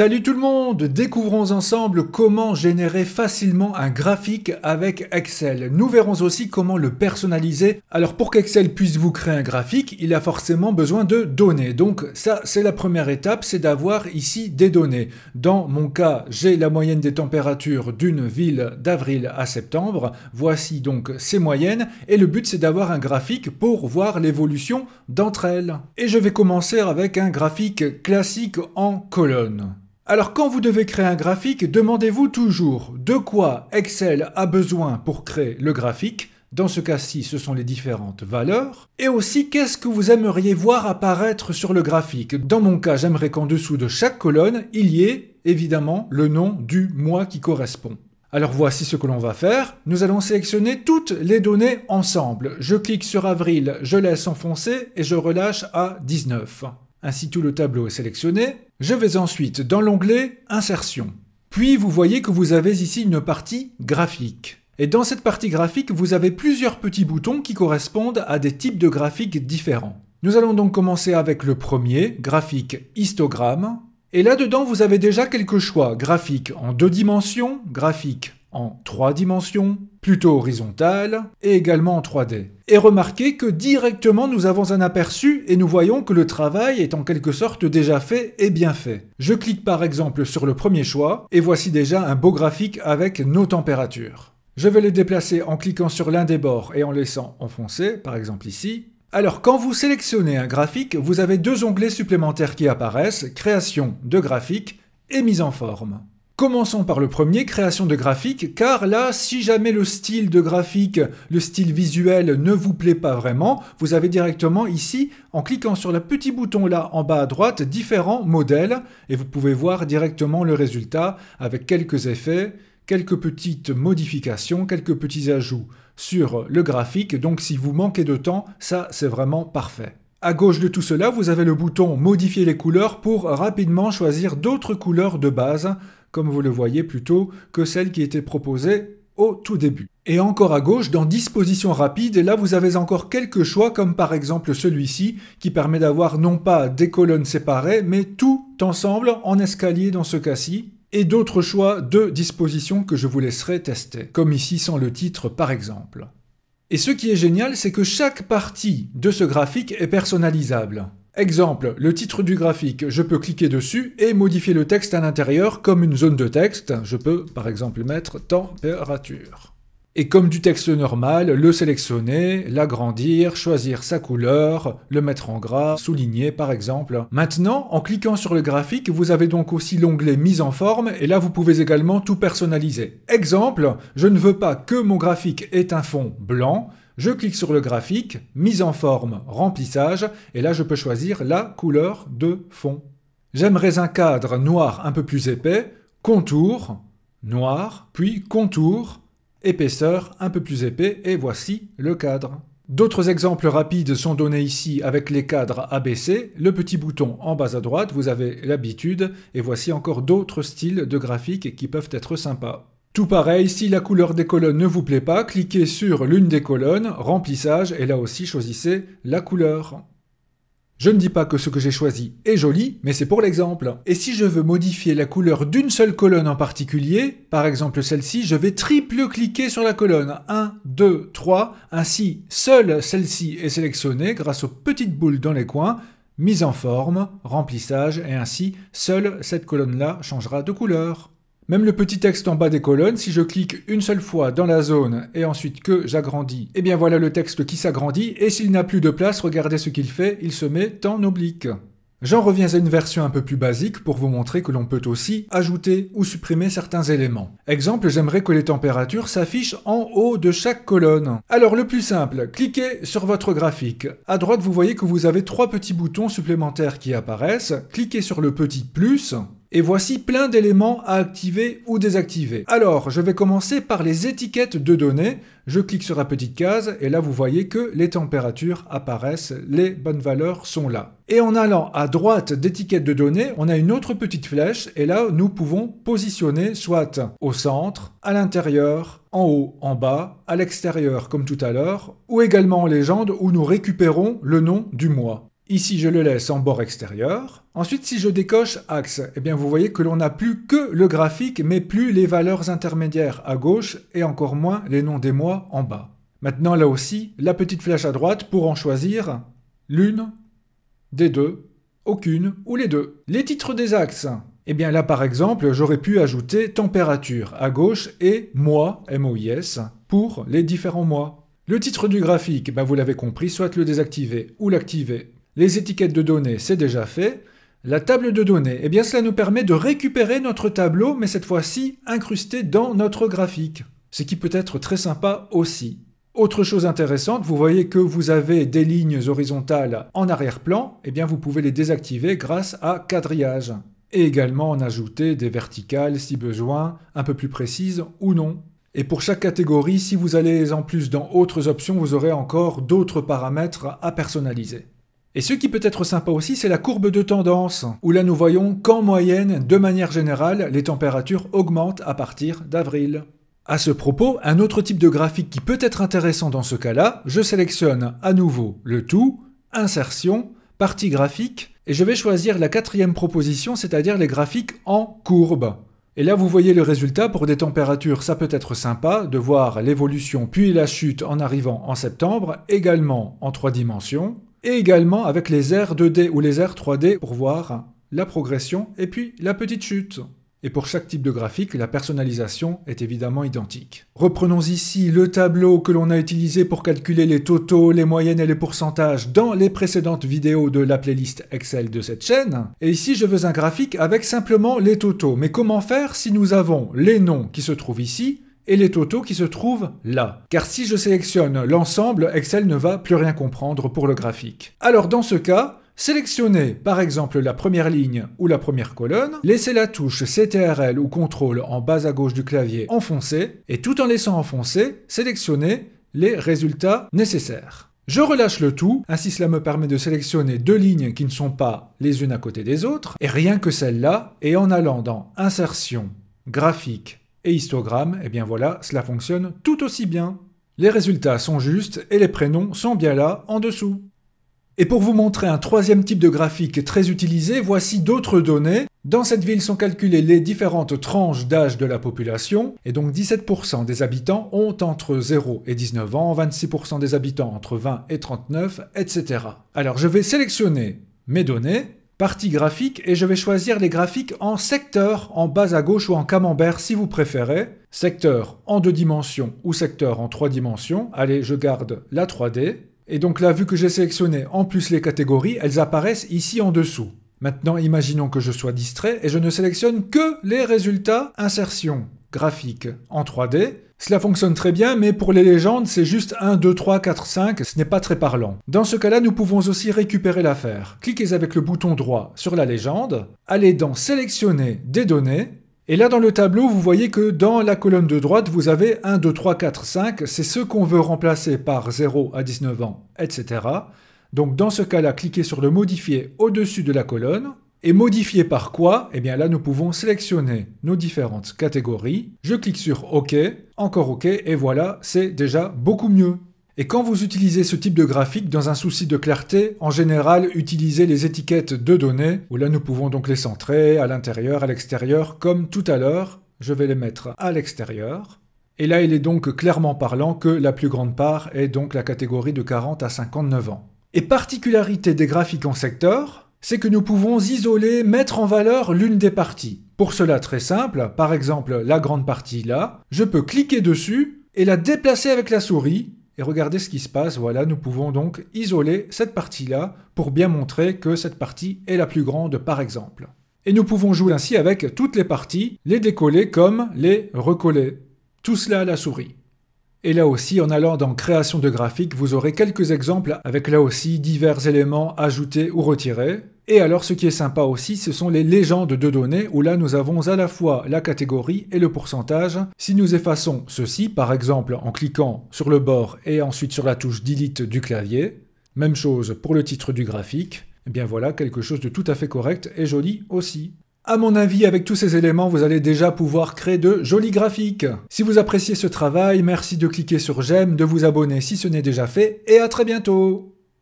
Salut tout le monde Découvrons ensemble comment générer facilement un graphique avec Excel. Nous verrons aussi comment le personnaliser. Alors pour qu'Excel puisse vous créer un graphique, il a forcément besoin de données. Donc ça c'est la première étape, c'est d'avoir ici des données. Dans mon cas, j'ai la moyenne des températures d'une ville d'avril à septembre. Voici donc ces moyennes et le but c'est d'avoir un graphique pour voir l'évolution d'entre elles. Et je vais commencer avec un graphique classique en colonne. Alors quand vous devez créer un graphique, demandez-vous toujours de quoi Excel a besoin pour créer le graphique. Dans ce cas-ci, ce sont les différentes valeurs. Et aussi, qu'est-ce que vous aimeriez voir apparaître sur le graphique Dans mon cas, j'aimerais qu'en dessous de chaque colonne, il y ait évidemment le nom du mois qui correspond. Alors voici ce que l'on va faire. Nous allons sélectionner toutes les données ensemble. Je clique sur avril, je laisse enfoncer et je relâche à 19 ainsi tout le tableau est sélectionné. Je vais ensuite dans l'onglet Insertion. Puis vous voyez que vous avez ici une partie graphique. Et dans cette partie graphique, vous avez plusieurs petits boutons qui correspondent à des types de graphiques différents. Nous allons donc commencer avec le premier, graphique histogramme. Et là-dedans, vous avez déjà quelques choix, graphique en deux dimensions, graphique en 3 dimensions, plutôt horizontale, et également en 3D. Et remarquez que directement nous avons un aperçu et nous voyons que le travail est en quelque sorte déjà fait et bien fait. Je clique par exemple sur le premier choix, et voici déjà un beau graphique avec nos températures. Je vais les déplacer en cliquant sur l'un des bords et en laissant enfoncer, par exemple ici, alors quand vous sélectionnez un graphique, vous avez deux onglets supplémentaires qui apparaissent, création de graphique et mise en forme. Commençons par le premier, création de graphique, car là, si jamais le style de graphique, le style visuel ne vous plaît pas vraiment, vous avez directement ici, en cliquant sur le petit bouton là en bas à droite, différents modèles, et vous pouvez voir directement le résultat avec quelques effets, quelques petites modifications, quelques petits ajouts sur le graphique, donc si vous manquez de temps, ça c'est vraiment parfait. À gauche de tout cela, vous avez le bouton Modifier les couleurs pour rapidement choisir d'autres couleurs de base comme vous le voyez, plutôt que celle qui était proposée au tout début. Et encore à gauche, dans disposition rapide, là vous avez encore quelques choix comme par exemple celui-ci qui permet d'avoir non pas des colonnes séparées mais tout ensemble en escalier dans ce cas-ci et d'autres choix de disposition que je vous laisserai tester, comme ici sans le titre par exemple. Et ce qui est génial, c'est que chaque partie de ce graphique est personnalisable. Exemple, le titre du graphique, je peux cliquer dessus et modifier le texte à l'intérieur comme une zone de texte. Je peux par exemple mettre température. Et comme du texte normal, le sélectionner, l'agrandir, choisir sa couleur, le mettre en gras, souligner par exemple. Maintenant, en cliquant sur le graphique, vous avez donc aussi l'onglet mise en forme et là vous pouvez également tout personnaliser. Exemple, je ne veux pas que mon graphique ait un fond blanc, je clique sur le graphique, mise en forme, remplissage, et là je peux choisir la couleur de fond. J'aimerais un cadre noir un peu plus épais, contour, noir, puis contour, épaisseur un peu plus épais, et voici le cadre. D'autres exemples rapides sont donnés ici avec les cadres ABC, le petit bouton en bas à droite, vous avez l'habitude, et voici encore d'autres styles de graphiques qui peuvent être sympas. Tout pareil, si la couleur des colonnes ne vous plaît pas, cliquez sur l'une des colonnes, remplissage, et là aussi choisissez la couleur. Je ne dis pas que ce que j'ai choisi est joli, mais c'est pour l'exemple. Et si je veux modifier la couleur d'une seule colonne en particulier, par exemple celle-ci, je vais triple-cliquer sur la colonne 1, 2, 3, ainsi seule celle-ci est sélectionnée grâce aux petites boules dans les coins, mise en forme, remplissage, et ainsi seule cette colonne-là changera de couleur. Même le petit texte en bas des colonnes, si je clique une seule fois dans la zone et ensuite que j'agrandis, et eh bien voilà le texte qui s'agrandit et s'il n'a plus de place, regardez ce qu'il fait, il se met en oblique. J'en reviens à une version un peu plus basique pour vous montrer que l'on peut aussi ajouter ou supprimer certains éléments. Exemple, j'aimerais que les températures s'affichent en haut de chaque colonne. Alors le plus simple, cliquez sur votre graphique. À droite, vous voyez que vous avez trois petits boutons supplémentaires qui apparaissent. Cliquez sur le petit plus et voici plein d'éléments à activer ou désactiver. Alors, je vais commencer par les étiquettes de données. Je clique sur la petite case et là vous voyez que les températures apparaissent, les bonnes valeurs sont là. Et en allant à droite d'étiquette de données, on a une autre petite flèche et là nous pouvons positionner soit au centre, à l'intérieur, en haut, en bas, à l'extérieur comme tout à l'heure, ou également en légende où nous récupérons le nom du mois. Ici, je le laisse en bord extérieur. Ensuite, si je décoche axe, eh bien, vous voyez que l'on n'a plus que le graphique, mais plus les valeurs intermédiaires à gauche et encore moins les noms des mois en bas. Maintenant, là aussi, la petite flèche à droite pour en choisir l'une, des deux, aucune ou les deux. Les titres des axes. Eh bien là par exemple, j'aurais pu ajouter température à gauche et mois, S) pour les différents mois. Le titre du graphique, ben, vous l'avez compris, soit le désactiver ou l'activer les étiquettes de données, c'est déjà fait. La table de données, eh bien cela nous permet de récupérer notre tableau, mais cette fois-ci incrusté dans notre graphique. Ce qui peut être très sympa aussi. Autre chose intéressante, vous voyez que vous avez des lignes horizontales en arrière-plan, eh bien vous pouvez les désactiver grâce à quadrillage. Et également en ajouter des verticales si besoin, un peu plus précises ou non. Et pour chaque catégorie, si vous allez en plus dans autres options, vous aurez encore d'autres paramètres à personnaliser. Et ce qui peut être sympa aussi, c'est la courbe de tendance, où là nous voyons qu'en moyenne, de manière générale, les températures augmentent à partir d'avril. À ce propos, un autre type de graphique qui peut être intéressant dans ce cas-là, je sélectionne à nouveau le tout, insertion, partie graphique, et je vais choisir la quatrième proposition, c'est-à-dire les graphiques en courbe. Et là, vous voyez le résultat. Pour des températures, ça peut être sympa de voir l'évolution puis la chute en arrivant en septembre, également en trois dimensions et également avec les r 2D ou les r 3D pour voir la progression et puis la petite chute. Et pour chaque type de graphique, la personnalisation est évidemment identique. Reprenons ici le tableau que l'on a utilisé pour calculer les totaux, les moyennes et les pourcentages dans les précédentes vidéos de la playlist Excel de cette chaîne. Et ici, je veux un graphique avec simplement les totaux. Mais comment faire si nous avons les noms qui se trouvent ici, et les totaux qui se trouvent là. Car si je sélectionne l'ensemble, Excel ne va plus rien comprendre pour le graphique. Alors dans ce cas, Sélectionnez par exemple la première ligne ou la première colonne, laissez la touche CTRL ou CTRL en bas à gauche du clavier enfoncée, et tout en laissant enfoncer, sélectionnez les résultats nécessaires. Je relâche le tout, ainsi cela me permet de sélectionner deux lignes qui ne sont pas les unes à côté des autres, et rien que celle-là, et en allant dans Insertion, Graphique, et histogramme, et eh bien voilà, cela fonctionne tout aussi bien. Les résultats sont justes et les prénoms sont bien là en dessous. Et pour vous montrer un troisième type de graphique très utilisé, voici d'autres données. Dans cette ville sont calculées les différentes tranches d'âge de la population, et donc 17% des habitants ont entre 0 et 19 ans, 26% des habitants entre 20 et 39, etc. Alors je vais sélectionner mes données, partie graphique et je vais choisir les graphiques en secteur en base à gauche ou en camembert si vous préférez. Secteur en deux dimensions ou secteur en trois dimensions. Allez, je garde la 3D. Et donc là, vu que j'ai sélectionné en plus les catégories, elles apparaissent ici en dessous. Maintenant, imaginons que je sois distrait et je ne sélectionne que les résultats insertion graphique en 3D cela fonctionne très bien, mais pour les légendes, c'est juste 1, 2, 3, 4, 5, ce n'est pas très parlant. Dans ce cas-là, nous pouvons aussi récupérer l'affaire. Cliquez avec le bouton droit sur la légende, allez dans Sélectionner des données, et là dans le tableau, vous voyez que dans la colonne de droite, vous avez 1, 2, 3, 4, 5, c'est ce qu'on veut remplacer par 0 à 19 ans, etc. Donc dans ce cas-là, cliquez sur le modifier au-dessus de la colonne, et modifié par quoi Eh bien là, nous pouvons sélectionner nos différentes catégories. Je clique sur OK, encore OK, et voilà, c'est déjà beaucoup mieux. Et quand vous utilisez ce type de graphique dans un souci de clarté, en général, utilisez les étiquettes de données, où là nous pouvons donc les centrer à l'intérieur, à l'extérieur, comme tout à l'heure. Je vais les mettre à l'extérieur. Et là, il est donc clairement parlant que la plus grande part est donc la catégorie de 40 à 59 ans. Et particularité des graphiques en secteur, c'est que nous pouvons isoler, mettre en valeur l'une des parties. Pour cela très simple, par exemple la grande partie là, je peux cliquer dessus et la déplacer avec la souris et regardez ce qui se passe, voilà, nous pouvons donc isoler cette partie-là pour bien montrer que cette partie est la plus grande par exemple. Et nous pouvons jouer ainsi avec toutes les parties, les décoller comme les recoller. Tout cela à la souris. Et là aussi, en allant dans Création de graphique, vous aurez quelques exemples avec là aussi divers éléments ajoutés ou retirés. Et alors ce qui est sympa aussi, ce sont les légendes de données où là nous avons à la fois la catégorie et le pourcentage. Si nous effaçons ceci, par exemple en cliquant sur le bord et ensuite sur la touche Delete du clavier, même chose pour le titre du graphique, et eh bien voilà quelque chose de tout à fait correct et joli aussi. À mon avis, avec tous ces éléments, vous allez déjà pouvoir créer de jolis graphiques. Si vous appréciez ce travail, merci de cliquer sur j'aime, de vous abonner si ce n'est déjà fait, et à très bientôt